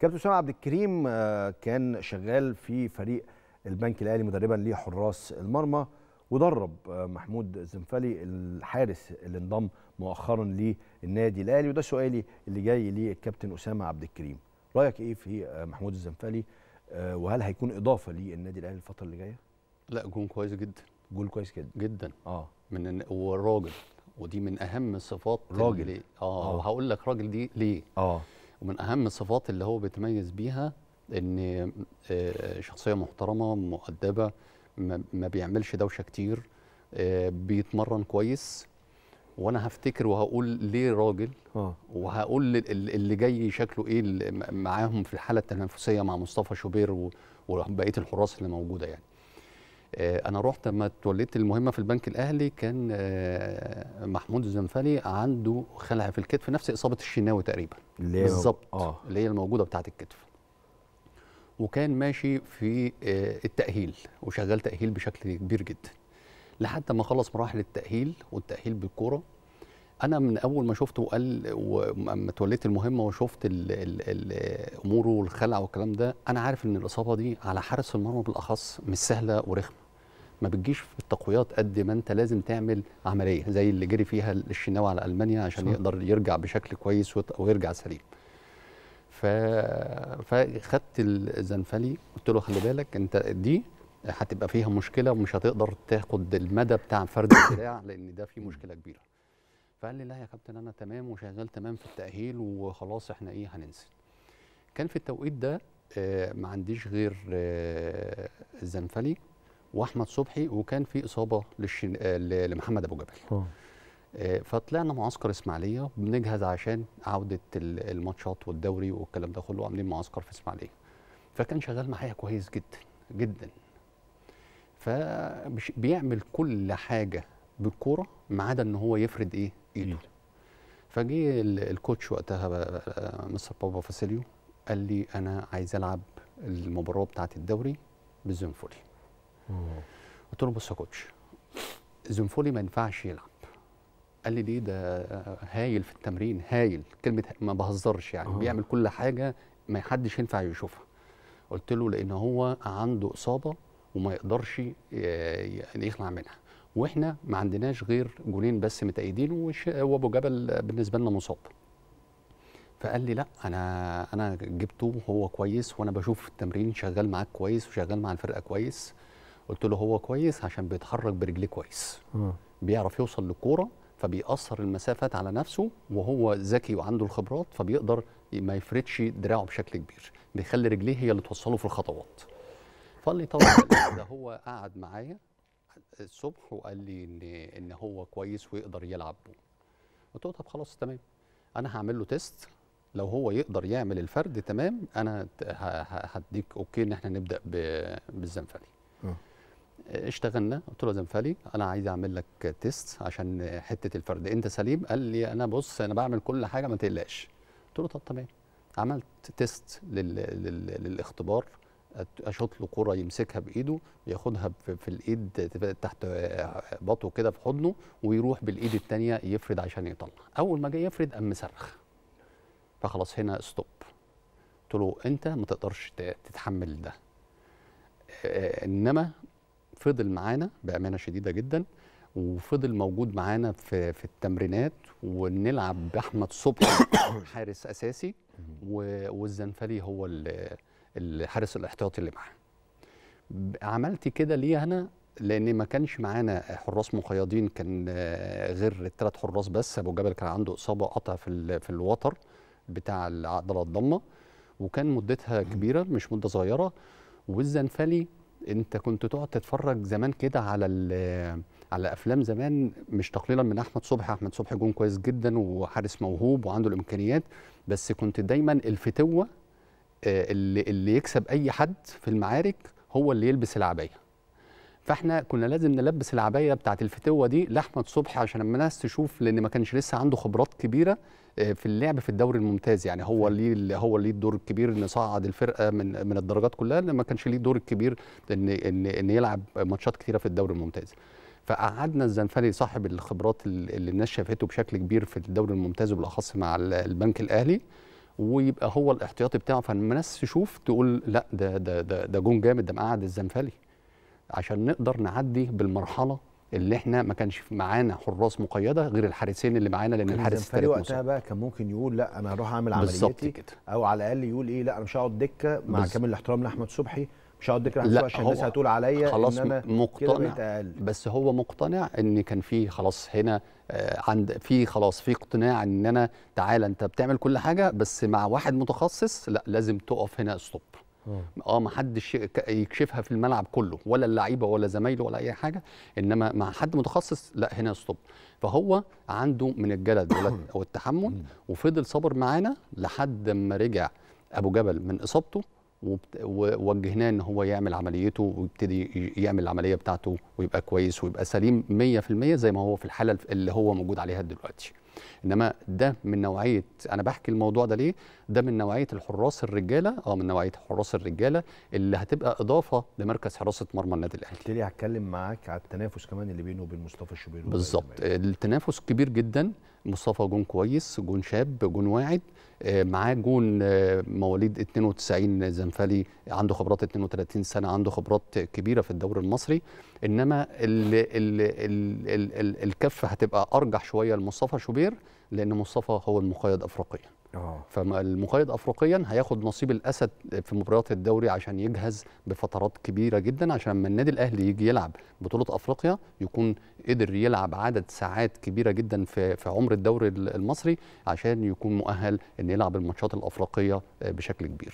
كابتن اسامه عبد الكريم آه، كان شغال في فريق البنك الاهلي مدربا لحراس المرمى ودرب آه، محمود زنفلي الحارس اللي انضم مؤخرا للنادي الاهلي وده سؤالي اللي جاي للكابتن اسامه عبد الكريم رايك ايه في آه، محمود الزنفلي وهل هيكون اضافه للنادي الاهلي الفتره اللي جايه لا جون كويس جدا جون كويس جدا جدا اه من وراجل ودي من اهم الصفات راجل اه, آه. وهقول لك راجل دي ليه اه ومن اهم الصفات اللي هو بيتميز بيها ان آه، شخصيه محترمه مؤدبه ما بيعملش دوشه كتير آه، بيتمرن كويس وانا هفتكر وهقول ليه راجل آه. وهقول اللي جاي شكله ايه معاهم في الحاله التنافسيه مع مصطفى شوبير وبقيه الحراس اللي موجوده يعني آه، انا رحت لما توليت المهمه في البنك الاهلي كان آه، محمود الزنفلي عنده خلع في الكتف نفس اصابه الشناوي تقريبا بالظبط آه. اللي هي الموجوده بتاعه الكتف وكان ماشي في آه، التاهيل وشغال تاهيل بشكل كبير جدا لحد ما خلص مراحل التاهيل والتاهيل بالكوره انا من اول ما شفته وقال وما توليت المهمه وشفت الـ الـ الـ اموره والخلع والكلام ده انا عارف ان الاصابه دي على حارس المرمى بالاخص مش سهله ورخمه ما بتجيش في التقويات قد ما انت لازم تعمل عمليه زي اللي جري فيها الشناوي على المانيا عشان صح. يقدر يرجع بشكل كويس ويرجع سليم ف... فخدت الزنفلي قلت له خلي بالك انت دي هتبقى فيها مشكله ومش هتقدر تاخد المدى بتاع فرد الدراع لان ده فيه مشكله كبيره فقال لي لا يا كابتن انا تمام وشغال تمام في التاهيل وخلاص احنا ايه هننزل كان في التوقيت ده آه ما عنديش غير آه الزنفلي واحمد صبحي وكان في اصابه للشن... آه لمحمد ابو جبل آه. آه، فطلعنا معسكر اسماعيليه بنجهز عشان عوده الماتشات والدوري والكلام ده كله عاملين معسكر في اسماعيليه فكان شغال معايا كويس جدا جدا فبيعمل كل حاجه بالكوره ما عدا ان هو يفرد ايه ايده فجه الكوتش وقتها مستر بابا فاسيليو قال لي انا عايز العب المباراه بتاعه الدوري بالزنفولي قلت له بص يا كوتش زنفولي ما ينفعش يلعب قال لي ليه ده هايل في التمرين هايل كلمه ما بهزرش يعني أوه. بيعمل كل حاجه ما حدش ينفع يشوفها قلت له لان هو عنده اصابه وما يقدرش يخلع منها واحنا ما عندناش غير جونين بس متأيدين وابو جبل بالنسبه لنا مصاب فقال لي لا انا انا جبته هو كويس وانا بشوف التمرين شغال معاك كويس وشغال مع الفرقه كويس قلت له هو كويس عشان بيتحرك برجليه كويس بيعرف يوصل للكوره فبيأثر المسافات على نفسه وهو ذكي وعنده الخبرات فبيقدر ما يفردش دراعه بشكل كبير بيخلي رجليه هي اللي توصله في الخطوات فقال لي طبعا ده هو قعد معايا الصبح وقال لي ان ان هو كويس ويقدر يلعب قلت له طب خلاص تمام انا هعمل له تيست لو هو يقدر يعمل الفرد تمام انا هديك اوكي ان احنا نبدا بالزنفلي آه. اشتغلنا قلت له زنفلي انا عايز اعمل لك تيست عشان حته الفرد انت سليم قال لي انا بص انا بعمل كل حاجه ما تقلقش قلت له طب تمام عملت تيست لل... لل... للاختبار اشوط له كره يمسكها بايده ياخدها في الايد تحت بطنه كده في حضنه ويروح بالايد الثانيه يفرد عشان يطلع اول ما جه يفرد قام مصرخ فخلاص هنا ستوب قلت له انت ما تقدرش تتحمل ده آه، انما فضل معانا بامانه شديده جدا وفضل موجود معانا في في التمرينات ونلعب باحمد صبحي حارس اساسي والزنفري هو اللي الحارس الاحتياطي اللي معاه عملت كده ليه انا لان ما كانش معانا حراس مقيدين كان غير الثلاث حراس بس ابو جبل كان عنده اصابه قطع في في الوتر بتاع العضله الضمه وكان مدتها كبيره مش مده صغيره والزنفلي انت كنت تقعد تتفرج زمان كده على على افلام زمان مش تقليلا من احمد صبحي احمد صبحي جون كويس جدا وحارس موهوب وعنده الامكانيات بس كنت دايما الفتوه آه، اللي اللي يكسب اي حد في المعارك هو اللي يلبس العبايه فاحنا كنا لازم نلبس العبايه بتاعه الفتوه دي لاحمد صبحي عشان لما الناس تشوف لان ما كانش لسه عنده خبرات كبيره آه، في اللعب في الدوري الممتاز يعني هو اللي هو اللي الدور الكبير ان صعد الفرقه من من الدرجات كلها ما كانش ليه الدور الكبير ان ان ان يلعب ماتشات كثيره في الدوري الممتاز فقعدنا الزنفري صاحب الخبرات اللي الناس شافته بشكل كبير في الدوري الممتاز وبالاخص مع البنك الاهلي ويبقى هو الاحتياطي بتاعه فالناس تشوف تقول لا ده ده ده, ده جون جامد ده مقعد الزنفلي عشان نقدر نعدي بالمرحله اللي احنا ما كانش معانا حراس مقيده غير الحارسين اللي معانا لان الحارس الثالث وقتها بقى كان ممكن يقول لا انا هروح اعمل عمليتي كده. او على الاقل يقول ايه لا انا مش هقعد دكه مع بالزبط. كامل الاحترام لاحمد صبحي مش هقعد دكه لا عشان الناس هتقول عليا خلاص إن أنا مقتنع بس هو مقتنع ان كان في خلاص هنا آه، عند في خلاص في اقتناع ان انا تعالى انت بتعمل كل حاجه بس مع واحد متخصص لا لازم تقف هنا ستوب آه. اه ما حدش يكشفها في الملعب كله ولا اللعيبه ولا زمايله ولا اي حاجه انما مع حد متخصص لا هنا ستوب فهو عنده من الجلد او التحمل وفضل صبر معانا لحد ما رجع ابو جبل من اصابته ووجهناه ان هو يعمل عمليته ويبتدي يعمل العمليه بتاعته ويبقى كويس ويبقى سليم 100% زي ما هو في الحاله اللي هو موجود عليها دلوقتي انما ده من نوعيه انا بحكي الموضوع ده ليه ده من نوعيه الحراس الرجاله اه من نوعيه حراس الرجاله اللي هتبقى اضافه لمركز حراسه مرمى النادي الاهلي قلت لي هتكلم معاك على التنافس كمان اللي بينه وبين مصطفى الشوبير بالظبط التنافس كبير جدا مصطفى جون كويس جون شاب جون واعد آه، معاه جون آه، مواليد 92 زنفالي عنده خبرات 32 سنه عنده خبرات كبيره في الدوري المصري انما ال الكفه هتبقى ارجح شويه لمصطفى شوبير الجزائر لان مصطفى هو المقيد افريقيا آه. فالمقيد افريقيا هياخد نصيب الاسد في مباريات الدوري عشان يجهز بفترات كبيره جدا عشان لما النادي الاهلي يجي يلعب بطوله افريقيا يكون قدر يلعب عدد ساعات كبيره جدا في في عمر الدوري المصري عشان يكون مؤهل ان يلعب الماتشات الافريقيه آه، بشكل كبير